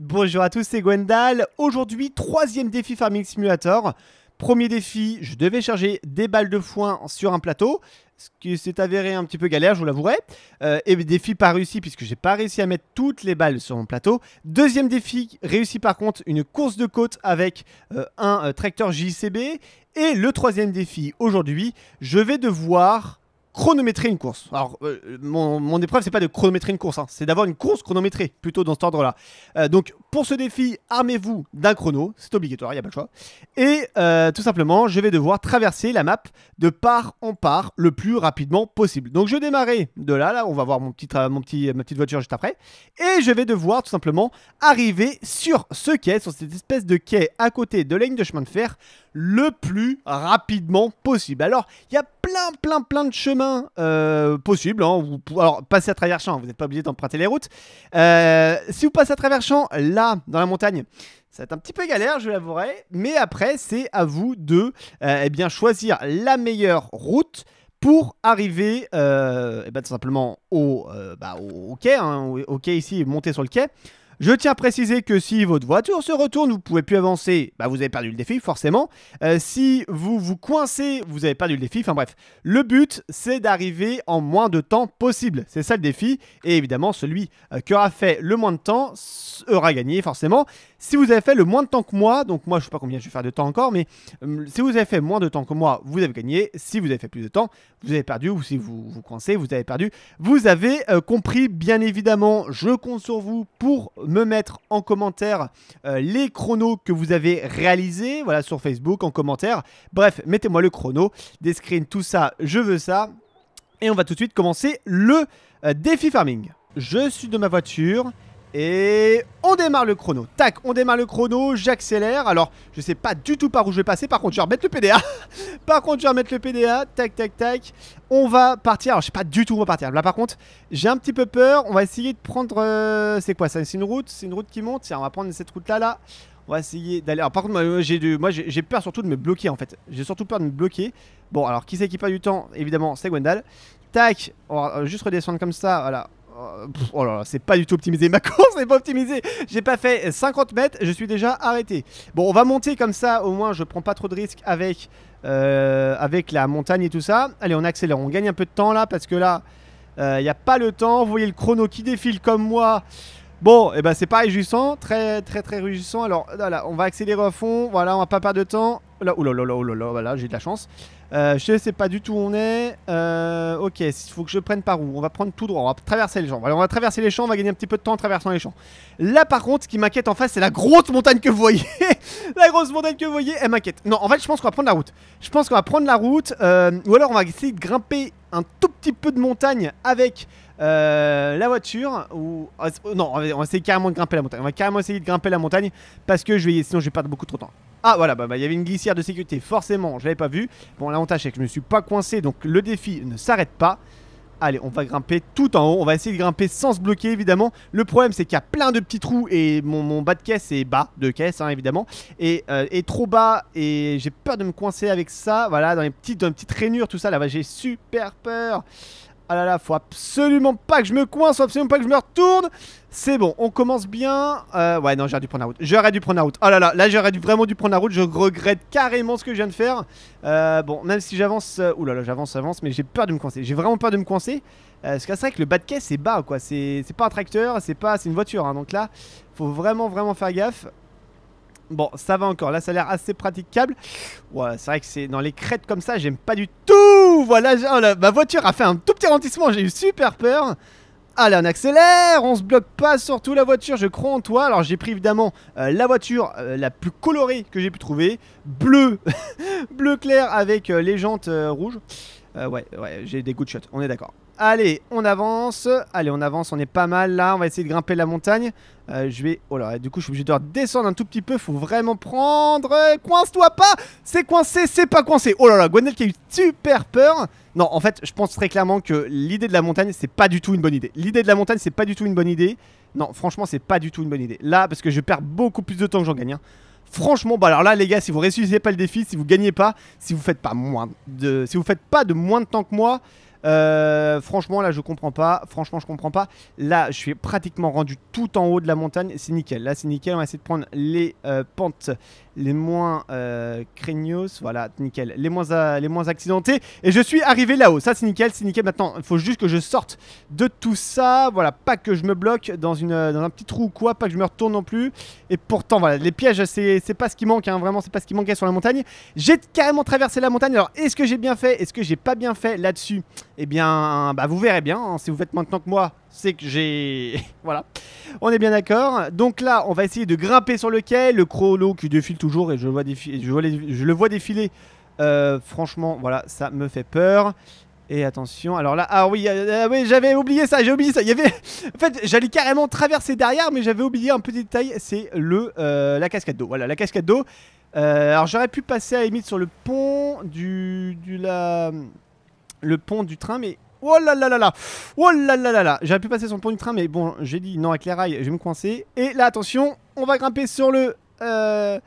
Bonjour à tous, c'est Gwendal. Aujourd'hui, troisième défi Farming Simulator. Premier défi, je devais charger des balles de foin sur un plateau, ce qui s'est avéré un petit peu galère, je vous l'avouerai. Euh, et défi pas réussi puisque j'ai pas réussi à mettre toutes les balles sur mon plateau. Deuxième défi réussi par contre, une course de côte avec euh, un euh, tracteur JCB. Et le troisième défi aujourd'hui, je vais devoir chronométrer une course. Alors, euh, mon, épreuve, c'est pas de chronométrer une course, hein. c'est d'avoir une course chronométrée, plutôt dans cet ordre-là. Euh, donc, pour ce défi, armez-vous d'un chrono, c'est obligatoire, il n'y a pas le choix. Et euh, tout simplement, je vais devoir traverser la map de part en part le plus rapidement possible. Donc, je démarrer de là, là, on va voir mon petit, ma petite voiture juste après. Et je vais devoir tout simplement arriver sur ce quai, sur cette espèce de quai à côté de la ligne de chemin de fer, le plus rapidement possible. Alors, il y a plein, plein, de chemins euh, possibles. Hein. alors, passez à travers champs, vous n'êtes pas obligé d'emprunter les routes. Euh, si vous passez à travers champ là, dans la montagne, ça va être un petit peu galère, je l'avouerai. Mais après, c'est à vous de euh, eh bien, choisir la meilleure route pour arriver eh ben, tout simplement au, bah, quai, hein, au, quai ici, monter sur le quai. Je tiens à préciser que si votre voiture se retourne, vous ne pouvez plus avancer, bah, vous avez perdu le défi forcément. Euh, si vous vous coincez, vous avez perdu le défi. Enfin bref, le but c'est d'arriver en moins de temps possible. C'est ça le défi. Et évidemment, celui euh, qui aura fait le moins de temps aura gagné forcément. Si vous avez fait le moins de temps que moi, donc moi je ne sais pas combien je vais faire de temps encore, mais euh, si vous avez fait moins de temps que moi, vous avez gagné. Si vous avez fait plus de temps, vous avez perdu. Ou si vous vous coincez, vous avez perdu. Vous avez compris, bien évidemment. Je compte sur vous pour me mettre en commentaire euh, les chronos que vous avez réalisés, voilà, sur Facebook, en commentaire. Bref, mettez-moi le chrono, des screens, tout ça, je veux ça. Et on va tout de suite commencer le euh, défi farming. Je suis de ma voiture et on démarre le chrono. Tac, on démarre le chrono, j'accélère. Alors, je sais pas du tout par où je vais passer. Par contre, je vais remettre le PDA. par contre, je vais remettre le PDA. Tac, tac, tac. On va partir. Alors, je sais pas du tout où on va partir. Là, par contre, j'ai un petit peu peur. On va essayer de prendre... Euh, c'est quoi ça C'est une route C'est une route qui monte Tiens, on va prendre cette route-là, là. On va essayer d'aller... Alors, par contre, moi, j'ai moi, j'ai peur surtout de me bloquer, en fait. J'ai surtout peur de me bloquer. Bon, alors, qui c'est qui perd du temps Évidemment, c'est Gwendal. Tac, on va euh, juste redescendre comme ça, voilà. Euh, oh là là, c'est pas du tout optimisé. Ma course n'est pas optimisée. J'ai pas fait 50 mètres, je suis déjà arrêté. Bon, on va monter comme ça, au moins je prends pas trop de risques avec, euh, avec la montagne et tout ça. Allez, on accélère, on gagne un peu de temps là, parce que là, il euh, n'y a pas le temps. Vous voyez le chrono qui défile comme moi. Bon, et bah ben c'est pas réjouissant, très très très réjouissant. Alors voilà, on va accélérer à fond, voilà, on va pas perdre de temps. Là, oulala, oh là voilà, oh bah j'ai de la chance. Euh, je sais pas du tout où on est. Euh, ok, il faut que je prenne par où On va prendre tout droit, on va traverser les champs. on va traverser les champs, on va gagner un petit peu de temps en traversant les champs. Là, par contre, ce qui m'inquiète en face, c'est la grosse montagne que vous voyez. la grosse montagne que vous voyez, elle m'inquiète. Non, en fait, je pense qu'on va prendre la route. Je pense qu'on va prendre la route, euh, ou alors on va essayer de grimper un tout petit peu de montagne avec la voiture. Ou non, on va essayer carrément de grimper la montagne. On va carrément essayer de grimper la montagne parce que je vais, sinon je vais perdre beaucoup trop de temps. Ah voilà, bah, bah, il y avait une glissière de sécurité, forcément, je l'avais pas vu. Bon, l'avantage c'est que je me suis pas coincé, donc le défi ne s'arrête pas. Allez, on va grimper tout en haut. On va essayer de grimper sans se bloquer, évidemment. Le problème, c'est qu'il y a plein de petits trous et mon, bas de caisse est bas de caisse, hein, évidemment. Euh, et, trop bas et j'ai peur de me coincer avec ça. Voilà, dans les petites, dans les petites rainures, tout ça. Là, j'ai super peur. Ah là là, faut absolument pas que je me coince, faut absolument pas que je me retourne. C'est bon, on commence bien. Euh, ouais, non, j'aurais dû prendre la route. J'aurais dû prendre la route. Ah là là, là, j'aurais dû vraiment dû prendre la route. Je regrette carrément ce que je viens de faire. Euh, bon, même si j'avance. Euh, oulala, là j'avance, avance, mais j'ai peur de me coincer. J'ai vraiment peur de me coincer. parce que c'est vrai que le bas de caisse, c'est bas, quoi. C'est pas un tracteur, c'est pas c'est une voiture. Hein. Donc là, faut vraiment, vraiment faire gaffe. Bon, ça va encore. Là, ça a l'air assez praticable. Ouais, c'est vrai que c'est dans les crêtes comme ça, j'aime pas du tout voilà, oh, ma voiture a fait un tout petit ralentissement, j'ai eu super peur. Allez, on accélère, on se bloque pas surtout la voiture, je crois en toi. Alors j'ai pris évidemment euh, la voiture euh, la plus colorée que j'ai pu trouver, bleu, bleu clair avec les jantes rouges. ouais, ouais, j'ai des good shots. on est d'accord. Allez, on avance. Allez, on avance. On est pas mal là. On va essayer de grimper la montagne. Euh, je vais. Oh là, du coup, je suis obligé de descendre un tout petit peu. Faut vraiment prendre. Euh, coince-toi pas C'est coincé, c'est pas coincé. Oh là là, Gwenel qui a eu super peur. Non, en fait, je pense très clairement que l'idée de la montagne, c'est pas du tout une bonne idée. L'idée de la montagne, c'est pas du tout une bonne idée. Non, franchement, c'est pas du tout une bonne idée. Là, parce que je perds beaucoup plus de temps que j'en gagne. Hein. Franchement, bah alors là, les gars, si vous réussissez pas le défi, si vous gagnez pas, si vous faites pas moins de, si vous faites pas de moins de temps que moi, euh, franchement, là, je comprends pas. Franchement, je comprends pas. Là, je suis pratiquement rendu tout en haut de la montagne. C'est nickel. Là, c'est nickel. On va essayer de prendre les euh, pentes les moins euh, craignos. Voilà, nickel. Les moins, les moins accidentés. Et je suis arrivé là-haut. Ça, c'est nickel. C'est nickel. Maintenant, il faut juste que je sorte de tout ça. Voilà, pas que je me bloque dans, une, dans un petit trou ou quoi. Pas que je me retourne non plus. Et pourtant, voilà, les pièges, c'est pas ce qui manque. Hein. Vraiment, c'est pas ce qui manquait sur la montagne. J'ai carrément traversé la montagne. Alors, est-ce que j'ai bien fait Est-ce que j'ai pas bien fait là-dessus eh bien, bah, vous verrez bien. Hein, si vous faites maintenant que moi, c'est que j'ai. voilà. On est bien d'accord. Donc là, on va essayer de grimper sur le quai. Le chrono qui défile toujours et je, vois je, le vois défiler. Euh, franchement, voilà, ça me fait peur. Et attention, alors là, ah oui, euh, euh, oui j'avais oublié ça, j'ai oublié ça. y avait, en fait, j'allais carrément traverser derrière, mais j'avais oublié un petit détail, c'est le la cascade d'eau. Voilà, la cascade d'eau. alors j'aurais pu passer à la limite sur le pont du, du la le pont du train, mais Oh là là là là Oh là là là là J'aurais pu passer sur le pont du train, mais bon, j'ai dit non avec les rails, je vais me coincer. Et là, attention, on va grimper sur le... Euh,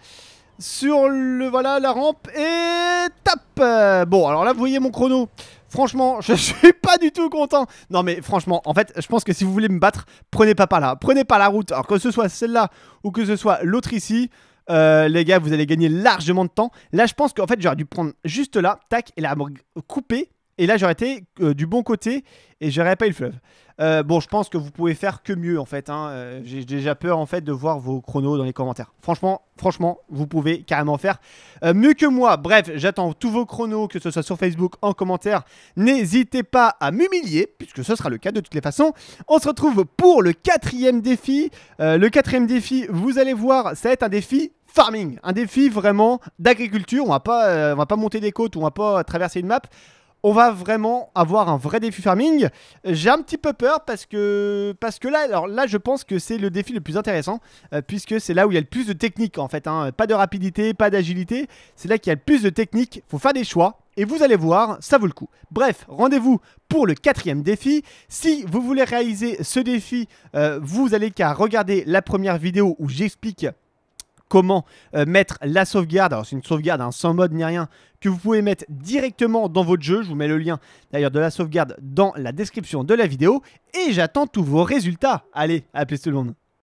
sur le... Voilà, la rampe, et... Tap Bon, alors là, vous voyez mon chrono Franchement, je suis pas du tout content. Non mais franchement, en fait, je pense que si vous voulez me battre, prenez pas par là. Prenez pas la route. Alors que ce soit celle-là ou que ce soit l'autre ici, euh, les gars, vous allez gagner largement de temps. Là, je pense qu'en fait, j'aurais dû prendre juste là, tac, et la couper et là, j'aurais été euh, du bon côté et j'aurais pas eu le fleuve. Euh, bon, je pense que vous pouvez faire que mieux en fait. Hein. Euh, j'ai déjà peur en fait de voir vos chronos dans les commentaires. Franchement, franchement, vous pouvez carrément faire mieux que moi. Bref, j'attends tous vos chronos, que ce soit sur Facebook, en commentaire. N'hésitez pas à m'humilier, puisque ce sera le cas de toutes les façons. On se retrouve pour le quatrième défi. le quatrième défi, vous allez voir, ça va être un défi farming, un défi vraiment d'agriculture. On va on va pas monter des côtes, on va pas traverser une map on va vraiment avoir un vrai défi farming. J'ai un petit peu peur parce que, parce que là, alors là, je pense que c'est le défi le plus intéressant euh, puisque c'est là où il y a le plus de technique en fait. Hein. Pas de rapidité, pas d'agilité. C'est là qu'il y a le plus de technique. Faut faire des choix. Et vous allez voir, ça vaut le coup. Bref, rendez-vous pour le quatrième défi. Si vous voulez réaliser ce défi, euh, vous allez qu'à regarder la première vidéo où j'explique comment euh, mettre la sauvegarde. Alors c'est une sauvegarde hein, sans mode ni rien que vous pouvez mettre directement dans votre jeu. Je vous mets le lien d'ailleurs de la sauvegarde dans la description de la vidéo. Et j'attends tous vos résultats. Allez, à plus tout le monde.